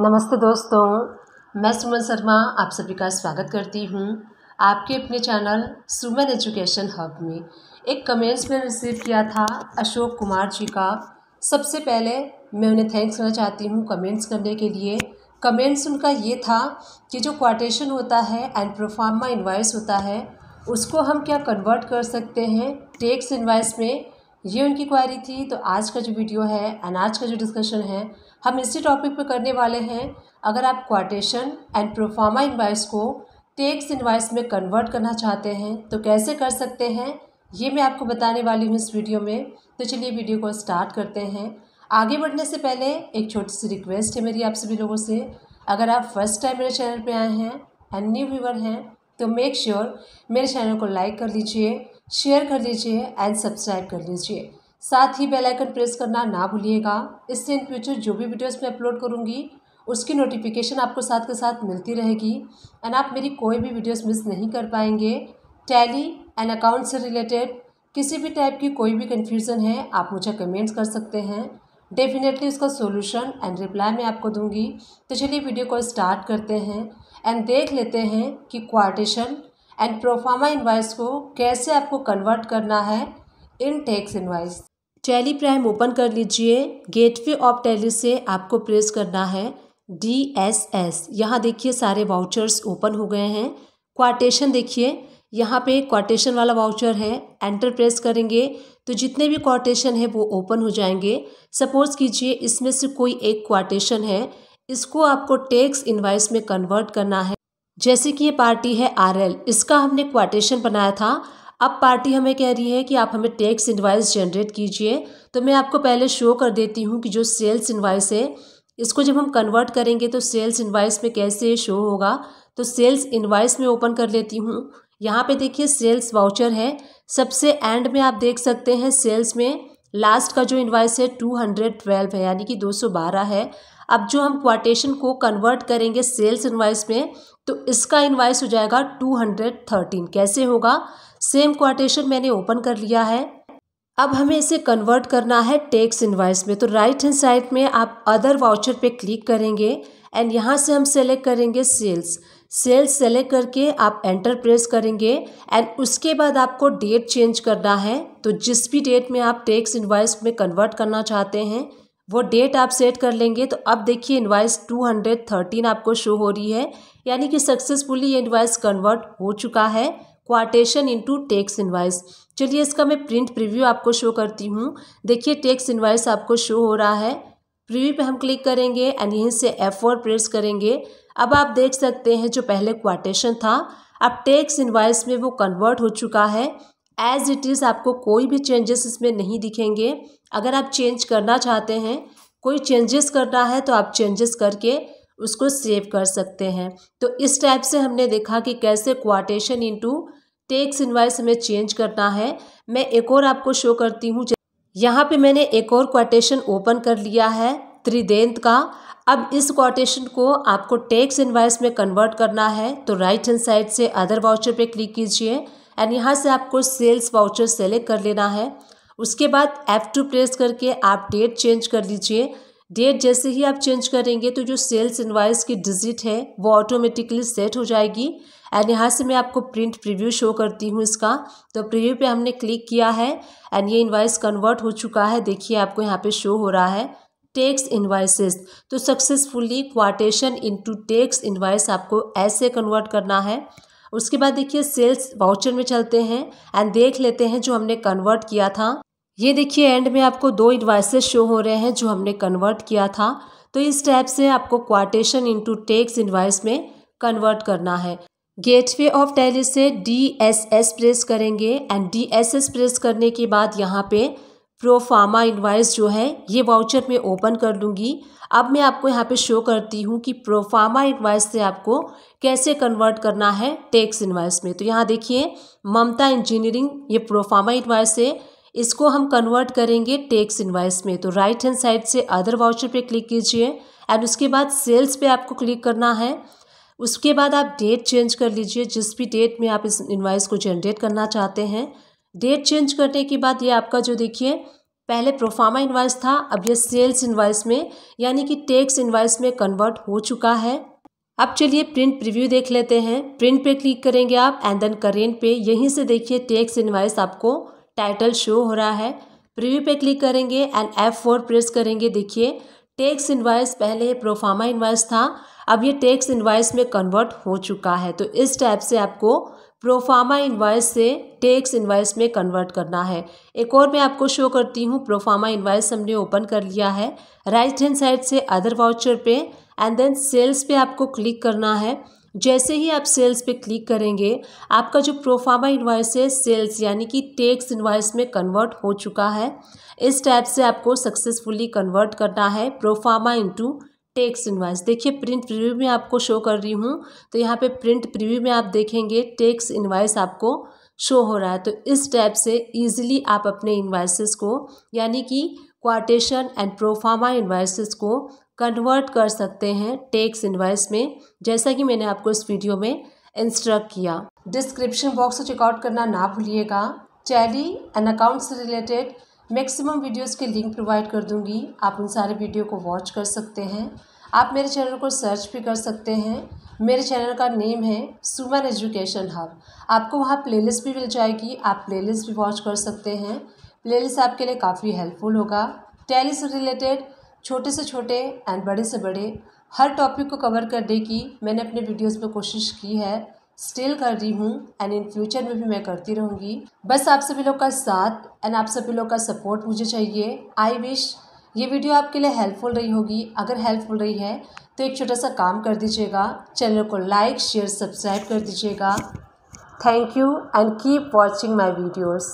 नमस्ते दोस्तों मैं सुमन शर्मा आप सभी का स्वागत करती हूँ आपके अपने चैनल सुमन एजुकेशन हब में एक कमेंट्स में रिसीव किया था अशोक कुमार जी का सबसे पहले मैं उन्हें थैंक्स करना चाहती हूँ कमेंट्स करने के लिए कमेंट्स उनका ये था कि जो क्वाटेशन होता है एंड प्रोफार्मा इन्वाइस होता है उसको हम क्या कन्वर्ट कर सकते हैं टेक्स इन्वाइस में ये उनकी क्वायरी थी तो आज का जो वीडियो है एंड आज का जो डिस्कशन है हम इसी टॉपिक पे करने वाले हैं अगर आप क्वाटेशन एंड प्रोफार्मा इन्वाइस को टेक्स इन्वाइस में कन्वर्ट करना चाहते हैं तो कैसे कर सकते हैं ये मैं आपको बताने वाली हूँ इस वीडियो में तो चलिए वीडियो को स्टार्ट करते हैं आगे बढ़ने से पहले एक छोटी सी रिक्वेस्ट है मेरी आप सभी लोगों से अगर आप फर्स्ट टाइम मेरे चैनल पर आए हैं एंड न्यू व्यूवर हैं तो मेक श्योर sure मेरे चैनल को लाइक कर लीजिए शेयर कर लीजिए एंड सब्सक्राइब कर लीजिए साथ ही बेल आइकन प्रेस करना ना भूलिएगा इससे इन फ्यूचर जो भी वीडियोस मैं अपलोड करूँगी उसकी नोटिफिकेशन आपको साथ के साथ मिलती रहेगी एंड आप मेरी कोई भी वीडियोस मिस नहीं कर पाएंगे टैली एंड अकाउंट से रिलेटेड किसी भी टाइप की कोई भी कन्फ्यूज़न है आप मुझे कमेंट्स कर सकते हैं डेफिनेटली उसका सोल्यूशन एंड रिप्लाई मैं आपको दूंगी तो चलिए वीडियो को स्टार्ट करते हैं एंड देख लेते हैं कि क्वार्टेशन एंड प्रोफार्मा इन्वाइस को कैसे आपको कन्वर्ट करना है इन tax invoice Tally prime open कर लीजिए गेटवे ऑफ टेली से आपको प्रेस करना है डी एस एस यहाँ देखिए सारे वाउचर्स ओपन हो गए हैं क्वाटेशन देखिए यहाँ पे क्वाटेशन वाला वाउचर है एंटर प्रेस करेंगे तो जितने भी क्वाटेशन है वो ओपन हो जाएंगे सपोज़ कीजिए इसमें से कोई एक क्वाटेशन है इसको आपको टैक्स इन्वाइस में कन्वर्ट करना है जैसे कि ये पार्टी है आर एल इसका हमने क्वाटेशन बनाया था अब पार्टी हमें कह रही है कि आप हमें टैक्स इन्वाइस जनरेट कीजिए तो मैं आपको पहले शो कर देती हूँ कि जो सेल्स इन्वाइस है इसको जब हम कन्वर्ट करेंगे तो सेल्स इन्वाइस में कैसे शो होगा तो सेल्स इन्वाइस में ओपन कर लेती हूँ यहाँ पे देखिए सेल्स वाउचर है सबसे एंड में आप देख सकते हैं सेल्स में लास्ट का जो इन्वाइस है टू हंड्रेड ट्वेल्व है यानी कि दो सौ बारह है अब जो हम क्वाटेशन को कन्वर्ट करेंगे सेल्स इन्वाइस में तो इसका इन्वाइस हो जाएगा टू हंड्रेड थर्टीन कैसे होगा सेम क्वाटेशन मैंने ओपन कर लिया है अब हमें इसे कन्वर्ट करना है टैक्स इनवाइस में तो राइट हैंड साइड में आप अदर वाउचर पे क्लिक करेंगे एंड यहाँ से हम सेलेक्ट करेंगे सेल्स सेल्स सेलेक्ट करके आप एंटर प्रेस करेंगे एंड उसके बाद आपको डेट चेंज करना है तो जिस भी डेट में आप टैक्स इन्वाइस में कन्वर्ट करना चाहते हैं वो डेट आप सेट कर लेंगे तो अब देखिए इन्वाइस 213 आपको शो हो रही है यानी कि सक्सेसफुली ये इन्वाइस कन्वर्ट हो चुका है क्वाटेशन इनटू टैक्स इन्वाइस चलिए इसका मैं प्रिंट प्रीव्यू आपको शो करती हूँ देखिए टैक्स इन्वाइस आपको शो हो रहा है प्रीव्यू पे हम क्लिक करेंगे एंड यहीं से एफ फोर प्रेस करेंगे अब आप देख सकते हैं जो पहले क्वाटेशन था अब टैक्स इन्वाइस में वो कन्वर्ट हो चुका है एज़ इट इज़ आपको कोई भी चेंजेस इसमें नहीं दिखेंगे अगर आप चेंज करना चाहते हैं कोई चेंजेस करना है तो आप चेंजेस करके उसको सेव कर सकते हैं तो इस टाइप से हमने देखा कि कैसे क्वाटेशन इनटू टेक्स इनवाइस हमें चेंज करना है मैं एक और आपको शो करती हूँ यहाँ पे मैंने एक और क्वाटेशन ओपन कर लिया है त्रिदेंत का अब इस क्वाटेशन को आपको टेक्स इनवाइस में कन्वर्ट करना है तो राइट हैंड साइड से अदर वाउचर पे क्लिक कीजिए एंड यहाँ से आपको सेल्स वाउचर सेलेक्ट कर लेना है उसके बाद एफ टू प्रेस करके आप डेट चेंज कर लीजिए डेट जैसे ही आप चेंज करेंगे तो जो सेल्स इन्वाइस की डिजिट है वो ऑटोमेटिकली सेट हो जाएगी एंड यहाँ से मैं आपको प्रिंट प्रीव्यू शो करती हूँ इसका तो प्रीव्यू पे हमने क्लिक किया है एंड ये इन्वाइस कन्वर्ट हो चुका है देखिए आपको यहाँ पे शो हो रहा है टेक्स इन्वाइसेस तो successfully quotation into tax invoice आपको ऐसे कन्वर्ट करना है उसके बाद देखिए सेल्स वाउचर में चलते हैं एंड देख लेते हैं जो हमने कन्वर्ट किया था ये देखिए एंड में आपको दो इन्वाइसेस शो हो रहे हैं जो हमने कन्वर्ट किया था तो इस टाइप से आपको क्वाटेशन इनटू टेक्स इन्वाइस में कन्वर्ट करना है गेटवे ऑफ टैली से डी एस एस प्रेस करेंगे and D S S press करने के बाद यहाँ पे प्रोफार्मा इन्वाइस जो है ये वाउचर मैं ओपन कर लूँगी अब मैं आपको यहाँ पे शो करती हूँ कि प्रोफार्मा इन्वाइस से आपको कैसे कन्वर्ट करना है टैक्स इन्वाइस में तो यहाँ देखिए ममता इंजीनियरिंग ये प्रोफार्मा इन्वाइस है इसको हम कन्वर्ट करेंगे टैक्स इन्वाइस में तो राइट हैंड साइड से अदर वाउचर पर क्लिक कीजिए एंड उसके बाद सेल्स पर आपको क्लिक करना है उसके बाद आप डेट चेंज कर लीजिए जिस भी डेट में आप इस इन्वाइस को जनरेट करना चाहते हैं डेट चेंज करने के बाद ये आपका जो देखिए पहले प्रोफार्मा इन्वाइस था अब ये सेल्स इन्वाइस में यानी कि टैक्स इन्वाइस में कन्वर्ट हो चुका है अब चलिए प्रिंट प्रीव्यू देख लेते हैं प्रिंट पे क्लिक करेंगे आप एंड देन करेंट पे यहीं से देखिए टैक्स इन्वाइस आपको टाइटल शो हो रहा है प्रीव्यू पे क्लिक करेंगे एंड एफ फोर प्रेस करेंगे देखिए टैक्स इन्वाइस पहले प्रोफार्मा इन्वाइस था अब ये टैक्स इन्वाइस में कन्वर्ट हो चुका है तो इस टाइप से आपको प्रोफामा इन्वाइस से टेक्स इन्वाइस में कन्वर्ट करना है एक और मैं आपको शो करती हूँ प्रोफामा इन्वाइस हमने ओपन कर लिया है राइट हैंड साइड से अदर वाउचर पे एंड देन सेल्स पे आपको क्लिक करना है जैसे ही आप सेल्स पे क्लिक करेंगे आपका जो प्रोफामा इन्वाइस है सेल्स यानी कि टेक्स इन्वाइस में कन्वर्ट हो चुका है इस टाइप से आपको सक्सेसफुली कन्वर्ट करना है प्रोफामा इंटू टेक्स इन्वाइस देखिए प्रिंट प्रिव्यू में आपको शो कर रही हूँ तो यहाँ पे प्रिंट प्रिव्यू में आप देखेंगे टेक्स इन्वाइस आपको शो हो रहा है तो इस टाइप से ईजिली आप अपने इन्वाइसेस को यानी कि क्वाटेशन एंड प्रोफार्मा इन्वाइसेस को कन्वर्ट कर सकते हैं टेक्स इन्वाइस में जैसा कि मैंने आपको इस वीडियो में इंस्ट्रक्ट किया डिस्क्रिप्शन बॉक्स चेकआउट करना ना भूलिएगा चैली एंड अकाउंट से रिलेटेड मैक्सिमम वीडियोस के लिंक प्रोवाइड कर दूंगी आप उन सारे वीडियो को वॉच कर सकते हैं आप मेरे चैनल को सर्च भी कर सकते हैं मेरे चैनल का नेम है सुमन एजुकेशन हब आपको वहाँ प्लेलिस्ट भी मिल जाएगी आप प्लेलिस्ट भी वॉच कर सकते हैं प्लेलिस्ट आपके लिए काफ़ी हेल्पफुल होगा टैली से रिलेटेड छोटे से छोटे एंड बड़े से बड़े हर टॉपिक को कवर करने की मैंने अपने वीडियोस में कोशिश की है स्टिल कर रही हूँ एंड इन फ्यूचर में भी मैं करती रहूँगी बस आप सभी लोग का साथ एंड आप सभी लोग का सपोर्ट मुझे चाहिए आई विश ये वीडियो आपके लिए हेल्पफुल रही होगी अगर हेल्पफुल रही है तो एक छोटा सा काम कर दीजिएगा चैनल को लाइक शेयर सब्सक्राइब कर दीजिएगा thank you and keep watching my videos